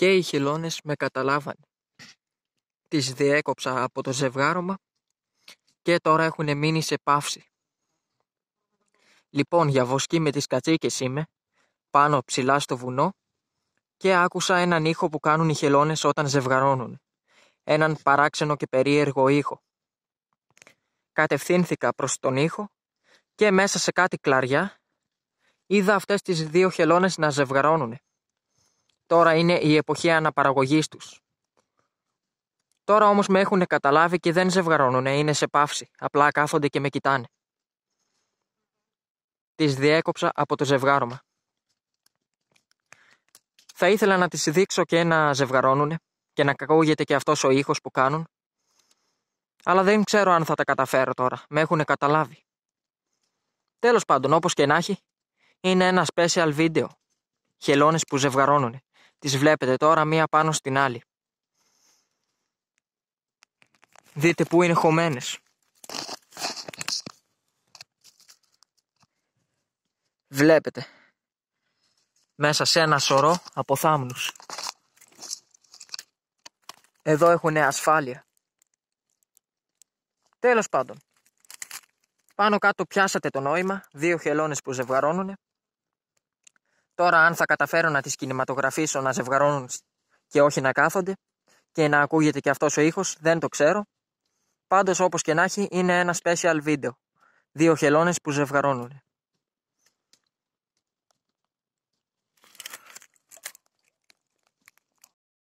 και οι χελώνες με καταλάβανε. Τις διέκοψα από το ζευγάρωμα και τώρα έχουν μείνει σε παύση. Λοιπόν, για βοσκή με τις κατσίκες είμαι, πάνω ψηλά στο βουνό και άκουσα έναν ήχο που κάνουν οι χελώνες όταν ζευγαρώνουν. Έναν παράξενο και περίεργο ήχο. Κατευθύνθηκα προς τον ήχο και μέσα σε κάτι κλαριά είδα αυτές τις δύο χελώνες να ζευγαρώνουν. Τώρα είναι η εποχή αναπαραγωγής τους. Τώρα όμως με έχουν καταλάβει και δεν ζευγαρώνουν, είναι σε παύση. Απλά κάθονται και με κοιτάνε. Τις διέκοψα από το ζευγάρωμα. Θα ήθελα να τις δείξω και να ζευγαρώνουν και να κακούγεται και αυτός ο ήχος που κάνουν. Αλλά δεν ξέρω αν θα τα καταφέρω τώρα. Με έχουν καταλάβει. Τέλος πάντων, όπως και να έχει, είναι ένα special video. Χελώνες που ζευγαρώνουνε. Τις βλέπετε τώρα μία πάνω στην άλλη. Δείτε πού είναι χωμένες. Βλέπετε. Μέσα σε ένα σωρό από θάμνους. Εδώ έχουν ασφάλεια. Τέλος πάντων. Πάνω κάτω πιάσατε το νόημα. Δύο χελώνες που ειναι χωμενες βλεπετε μεσα σε ενα σωρο απο θαμνους εδω εχουν ασφαλεια τελος παντων πανω κατω πιασατε το νοημα δυο χελωνες που ζευγαρώνουνε. Τώρα αν θα καταφέρω να τις κινηματογραφήσω να ζευγαρώνουν και όχι να κάθονται και να ακούγεται και αυτός ο ήχος δεν το ξέρω. Πάντως όπως και να έχει είναι ένα special video. Δύο χελώνες που ζευγαρώνουν.